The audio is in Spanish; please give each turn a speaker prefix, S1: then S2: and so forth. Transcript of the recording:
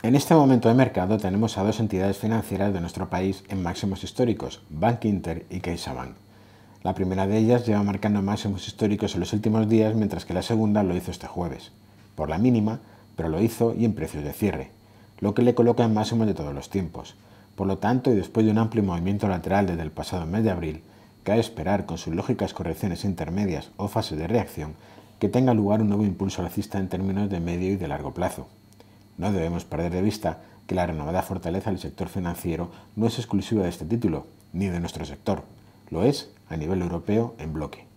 S1: En este momento de mercado tenemos a dos entidades financieras de nuestro país en máximos históricos, Bank Inter y CaixaBank. La primera de ellas lleva marcando máximos históricos en los últimos días, mientras que la segunda lo hizo este jueves, por la mínima, pero lo hizo y en precios de cierre, lo que le coloca en máximos de todos los tiempos. Por lo tanto, y después de un amplio movimiento lateral desde el pasado mes de abril, cabe esperar, con sus lógicas correcciones intermedias o fases de reacción, que tenga lugar un nuevo impulso alcista en términos de medio y de largo plazo. No debemos perder de vista que la renovada fortaleza del sector financiero no es exclusiva de este título, ni de nuestro sector. Lo es
S2: a nivel europeo en bloque.